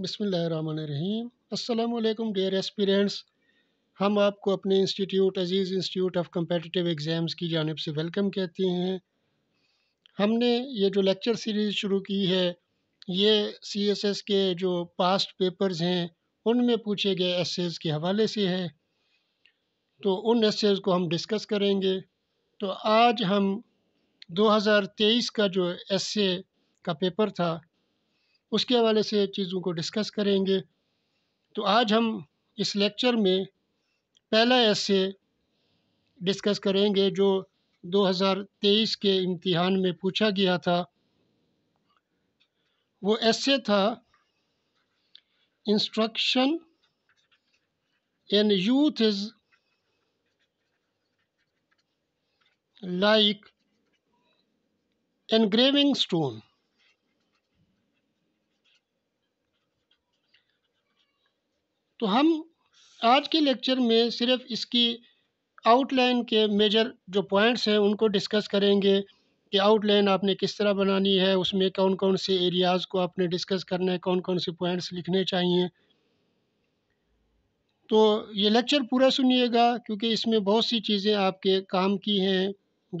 बसमीम अल्लाम dare aspirants हम आपको अपने institute Aziz institute of competitive exams की जानब से वेलकम कहते हैं हमने ये जो लेक्चर सीरीज़ शुरू की है ये सी एस एस के जो पास्ट पेपर्स हैं उनमें पूछे गए एसेज़ के हवाले से है तो उन एसेज़ को हम डिस्कस करेंगे तो आज हम दो हज़ार तेईस का जो एस ए का पेपर था उसके हवाले से चीज़ों को डिस्कस करेंगे तो आज हम इस लेक्चर में पहला ऐसे डिस्कस करेंगे जो 2023 के इम्तिहान में पूछा गया था वो ऐसे था instruction in youth is like engraving stone तो हम आज के लेक्चर में सिर्फ इसकी आउटलाइन के मेजर जो पॉइंट्स हैं उनको डिस्कस करेंगे कि आउटलाइन आपने किस तरह बनानी है उसमें कौन कौन से एरियाज़ को आपने डिस्कस करना है कौन कौन से पॉइंट्स लिखने चाहिए तो ये लेक्चर पूरा सुनिएगा क्योंकि इसमें बहुत सी चीज़ें आपके काम की हैं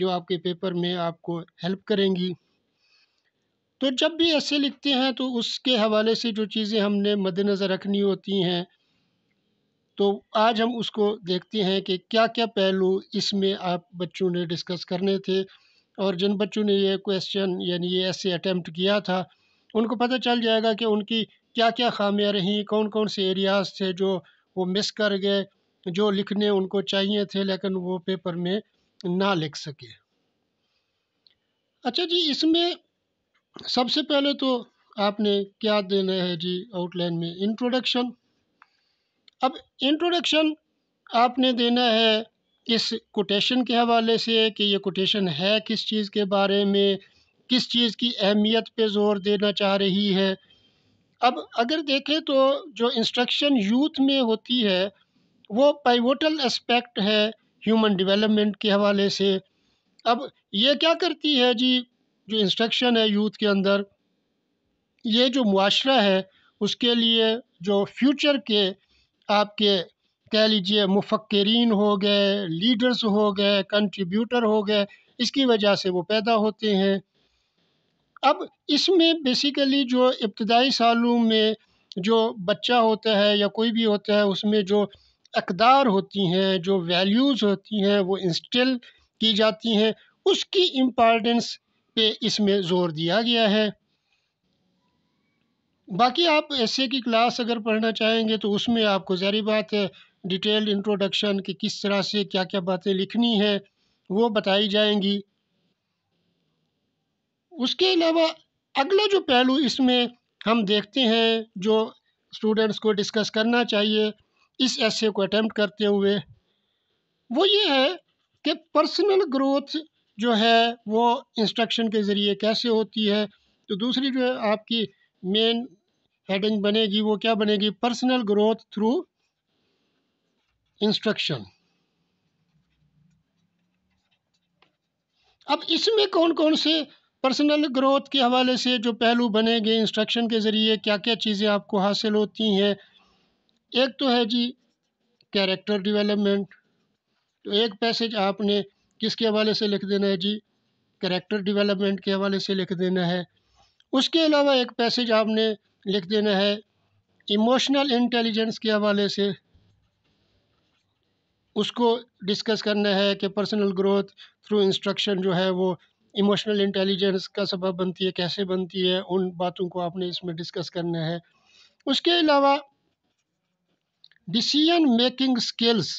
जो आपके पेपर में आपको हेल्प करेंगी तो जब भी ऐसे लिखते हैं तो उसके हवाले से जो चीज़ें हमने मद्दनज़र रखनी होती हैं तो आज हम उसको देखते हैं कि क्या क्या पहलू इसमें आप बच्चों ने डिस्कस करने थे और जिन बच्चों ने ये क्वेश्चन यानी ये ऐसे अटैम्प्ट किया था उनको पता चल जाएगा कि उनकी क्या क्या खामियां रहीं कौन कौन से एरियाज़ थे जो वो मिस कर गए जो लिखने उनको चाहिए थे लेकिन वो पेपर में ना लिख सके अच्छा जी इसमें सबसे पहले तो आपने क्या देना है जी आउटलाइन में इंट्रोडक्शन अब इंट्रोडक्शन आपने देना है इस कोटेशन के हवाले से कि ये कोटेशन है किस चीज़ के बारे में किस चीज़ की अहमियत पे ज़ोर देना चाह रही है अब अगर देखें तो जो इंस्ट्रक्शन यूथ में होती है वो पाइवोटल एस्पेक्ट है ह्यूमन डेवलपमेंट के हवाले से अब ये क्या करती है जी जो इंस्ट्रक्शन है यूथ के अंदर ये जो मुआरा है उसके लिए जो फ्यूचर के आपके कह लीजिए मुफक्रीन हो गए लीडर्स हो गए कंट्रीब्यूटर हो गए इसकी वजह से वो पैदा होते हैं अब इसमें बेसिकली जो इब्तदाई सालों में जो बच्चा होता है या कोई भी होता है उसमें जो अकदार होती हैं जो वैल्यूज़ होती हैं वो इंस्टिल की जाती हैं उसकी इम्पॉर्टेंस पे इसमें ज़ोर दिया गया है बाकी आप ऐसे की क्लास अगर पढ़ना चाहेंगे तो उसमें आपको ज़ारी बात है डिटेल्ड इंट्रोडक्शन कि किस तरह से क्या क्या बातें लिखनी है वो बताई जाएंगी उसके अलावा अगला जो पहलू इसमें हम देखते हैं जो स्टूडेंट्स को डिस्कस करना चाहिए इस ऐसे को अटैम्प्ट करते हुए वो ये है कि पर्सनल ग्रोथ जो है वो इंस्ट्रक्शन के ज़रिए कैसे होती है तो दूसरी जो है आपकी मेन हेडिंग बनेगी वो क्या बनेगी पर्सनल ग्रोथ थ्रू इंस्ट्रक्शन अब इसमें कौन कौन से पर्सनल ग्रोथ के हवाले से जो पहलू बनेंगे इंस्ट्रक्शन के ज़रिए क्या क्या चीज़ें आपको हासिल होती हैं एक तो है जी कैरेक्टर डेवलपमेंट तो एक पैसेज आपने किसके हवाले से लिख देना है जी करेक्टर डेवलपमेंट के हवाले से लिख देना है उसके अलावा एक पैसेज आपने लिख देना है इमोशनल इंटेलिजेंस के हवाले से उसको डिस्कस करना है कि पर्सनल ग्रोथ थ्रू इंस्ट्रक्शन जो है वो इमोशनल इंटेलिजेंस का सबब बनती है कैसे बनती है उन बातों को आपने इसमें डिस्कस करना है उसके अलावा डिसीजन मेकिंग स्किल्स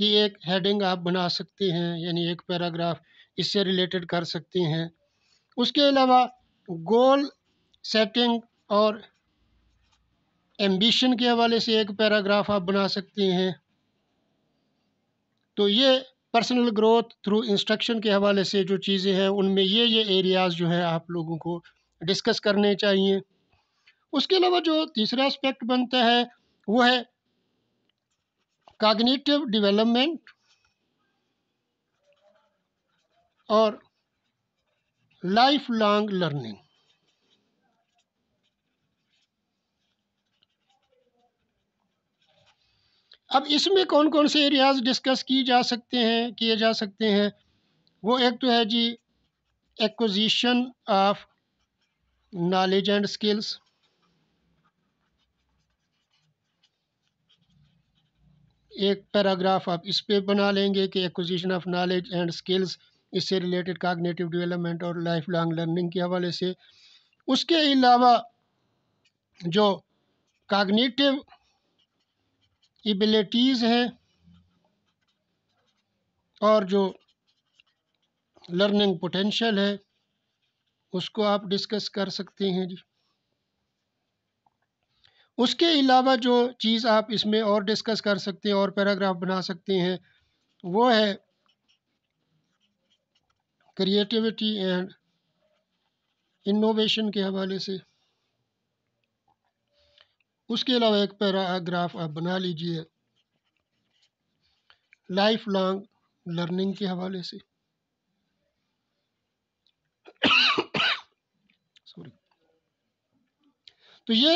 की एक हेडिंग आप बना सकते हैं यानी एक पैराग्राफ इससे रिलेटेड कर सकते हैं उसके अलावा गोल सेटिंग और एम्बिशन के हवाले से एक पैराग्राफ आप बना सकते हैं तो ये पर्सनल ग्रोथ थ्रू इंस्ट्रक्शन के हवाले से जो चीज़ें हैं उनमें ये ये एरियाज़ जो हैं आप लोगों को डिस्कस करने चाहिए उसके अलावा जो तीसरा एस्पेक्ट बनता है वो है कागनीटिव डेवलपमेंट और लाइफ लॉन्ग लर्निंग अब इसमें कौन कौन से एरियाज डिस्कस किए जा सकते हैं किए जा सकते हैं वो एक तो है जी acquisition of knowledge and skills एक पैराग्राफ आप इस पर बना लेंगे कि acquisition of knowledge and skills इससे रिलेटेड काग्नेटिव डेवलपमेंट और लाइफ लॉन्ग लर्निंग के हवाले से उसके अलावा जो काग्नेटिव एबिलिटीज़ है और जो लर्निंग पोटेंशियल है उसको आप डिस्कस कर सकते हैं जी उसके अलावा जो चीज़ आप इसमें और डिस्कस कर सकते हैं और पैराग्राफ बना सकते हैं वो है क्रिएटिविटी एंड इनोवेशन के हवाले से उसके अलावा एक पैराग्राफ आप बना लीजिए लाइफ लॉन्ग लर्निंग के हवाले से सॉरी तो ये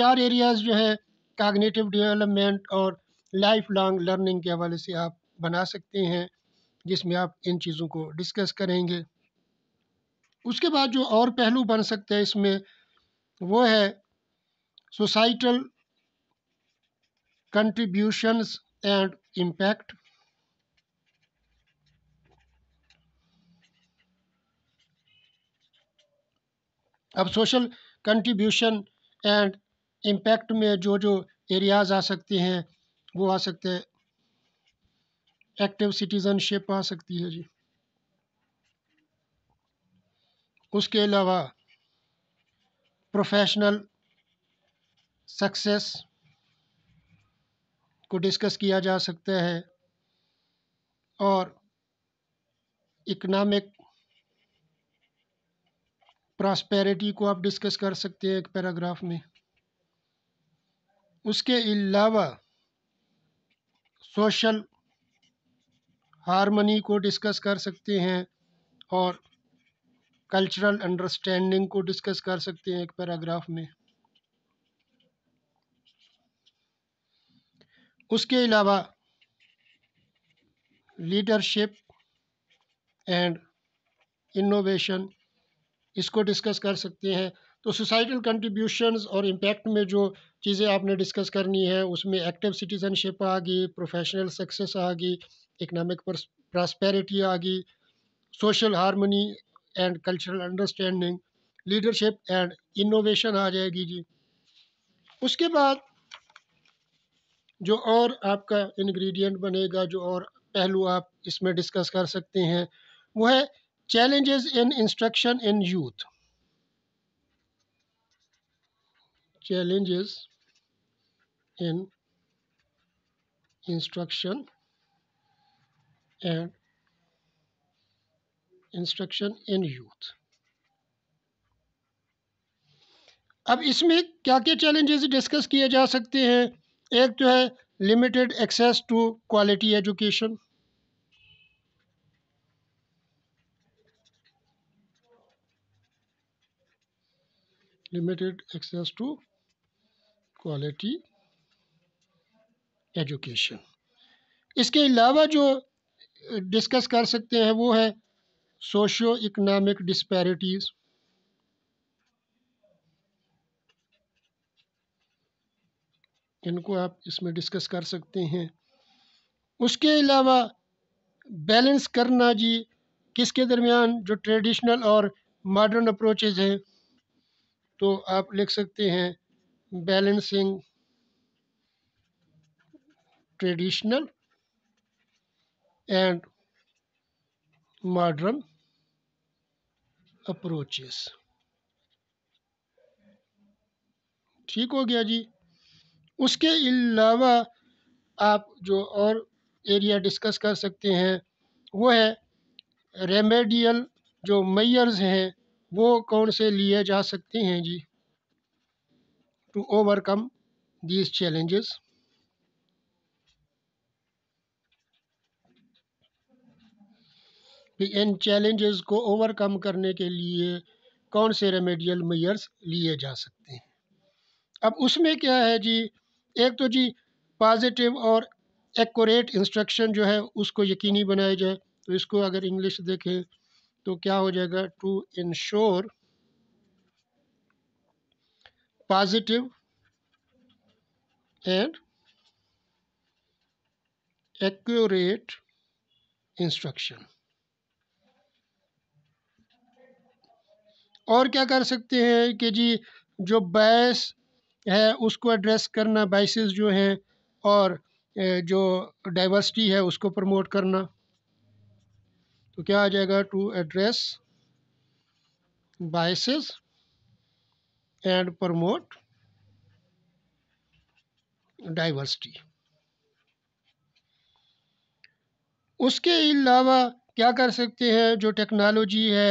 चार एरियाज जो है कागनेटिव डेवलपमेंट और लाइफ लॉन्ग लर्निंग के हवाले से आप बना सकते हैं जिसमें आप इन चीज़ों को डिस्कस करेंगे उसके बाद जो और पहलू बन सकते हैं इसमें वो है societal contributions and impact अब सोशल कंट्रीब्यूशन एंड इम्पैक्ट में जो जो एरियाज़ आ सकते हैं वो आ सकते हैं एक्टिव सिटीज़नशिप आ सकती है जी उसके अलावा प्रोफेशनल सक्सेस को डिस्कस किया जा सकता है और इकनॉमिक प्रॉस्पेरिटी को आप डिस्कस कर सकते हैं एक पैराग्राफ में उसके अलावा सोशल हारमोनी को डिस्कस कर सकते हैं और कल्चरल अंडरस्टैंडिंग को डिस्कस कर सकते हैं एक पैराग्राफ में उसके अलावा लीडरशिप एंड इनोवेशन इसको डिस्कस कर सकते हैं तो सोसाइटल कंट्रीब्यूशंस और इम्पैक्ट में जो चीज़ें आपने डिस्कस करनी है उसमें एक्टिव सिटीजनशिप आ गई प्रोफेशनल सक्सेस आ गई इकनॉमिक प्रॉस्पेरिटी आ गई social harmony and cultural understanding leadership and innovation आ जाएगी जी उसके बाद जो और आपका इन्ग्रीडियंट बनेगा जो और पहलू आप इसमें डिस्कस कर सकते हैं वो है challenges in instruction in youth challenges in instruction and instruction in youth अब इसमें क्या क्या चैलेंजेस डिस्कस किए जा सकते हैं एक जो है limited access to quality education limited access to quality education इसके अलावा जो डिस्कस कर सकते हैं वो है सोशियो इकनॉमिक डिस्पैरिटीज़ इनको आप इसमें डिस्कस कर सकते हैं उसके अलावा बैलेंस करना जी किसके दरमियान जो ट्रेडिशनल और मॉडर्न अप्रोचेज हैं तो आप लिख सकते हैं balancing traditional and modern approaches ठीक हो गया जी उसके अलावा आप जो और एरिया डिस्कस कर सकते हैं वो है रेमेडियल जो मैयर्स हैं वो कौन से लिए जा सकते हैं जी टू ओवरकम दीज चैलेंजेस इन चैलेंजेस को ओवरकम करने के लिए कौन से रेमेडियल मैयर्स लिए जा सकते हैं अब उसमें क्या है जी एक तो जी पॉजिटिव और एक्यूरेट इंस्ट्रक्शन जो है उसको यकीनी बनाया जाए तो इसको अगर इंग्लिश देखें तो क्या हो जाएगा to ensure positive and accurate instruction और क्या कर सकते हैं कि जी जो बैस है उसको एड्रेस करना बाइसेस जो हैं और जो डाइवर्सिटी है उसको प्रमोट करना तो क्या आ जाएगा to address biases and promote diversity उसके अलावा क्या कर सकते हैं जो टेक्नोलॉजी है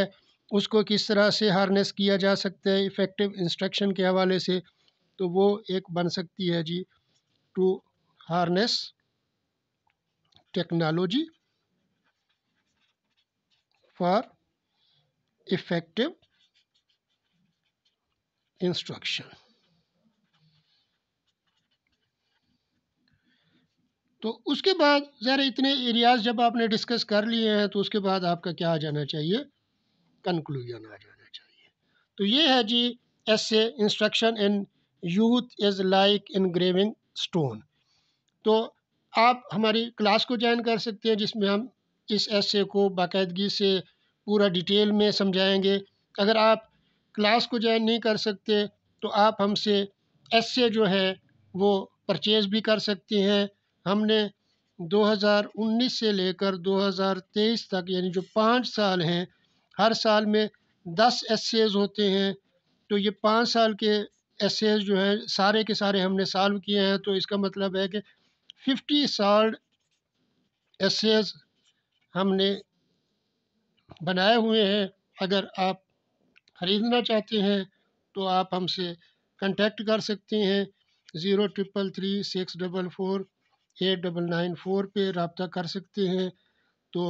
उसको किस तरह से हार्नेस किया जा सकता है इफ़ेक्टिव इंस्ट्रक्शन के हवाले से तो वो एक बन सकती है जी to harness technology for effective instruction तो उसके बाद ज़रा इतने एरियाज जब आपने डिस्कस कर लिए हैं तो उसके बाद आपका क्या आ जाना चाहिए कंक्लूजन आ जाना चाहिए तो ये है जी as a instruction in youth is like engraving stone तो आप हमारी क्लास को ज्वाइन कर सकते हैं जिसमें हम इस ऐसे को बाकायदगी से पूरा डिटेल में समझाएंगे अगर आप क्लास को ज्वाइन नहीं कर सकते तो आप हमसे ऐसे जो है वो परचेज़ भी कर सकते हैं हमने 2019 से लेकर 2023 तक यानी जो पाँच साल हैं हर साल में दस एस होते हैं तो ये पाँच साल के एसेज जो हैं सारे के सारे हमने सॉल्व किए हैं तो इसका मतलब है कि फिफ्टी सॉल्व एसेज हमने बनाए हुए हैं अगर आप ख़रीदना चाहते हैं तो आप हमसे कांटेक्ट कर सकते हैं zero triple three six double four eight double nine four पर रबता कर सकते हैं तो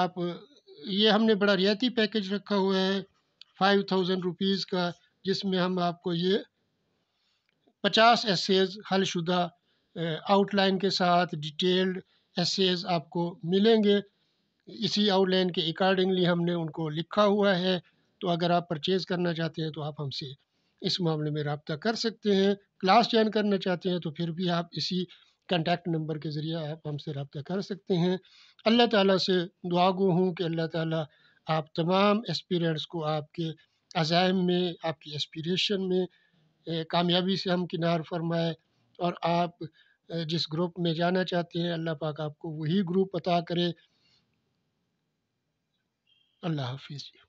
आप ये हमने बड़ा रियायती पैकेज रखा हुआ है फाइव थाउजेंड रुपीज़ का जिसमें हम आपको ये पचास एसेज हलशुदा आउटलाइन के साथ डिटेल्ड एसेज आपको मिलेंगे इसी आउटलाइन के अकॉर्डिंगली हमने उनको लिखा हुआ है तो अगर आप परचेज़ करना चाहते हैं तो आप हमसे इस मामले में रबता कर सकते हैं क्लास ज्वाइन करना चाहते हैं तो फिर भी आप इसी कंटेक्ट नंबर के ज़रिए आप हमसे रबता कर सकते हैं अल्लाह ताला से दुआ गो हूँ कि अल्लाह ताला आप तमाम एक्सपीरियंस को आपके अजायम में आपकी एस्पिरेशन में कामयाबी से हम किनार फरमाए और आप जिस ग्रुप में जाना चाहते हैं अल्लाह पाक आपको वही ग्रुप अता करे अल्लाह हाफिज़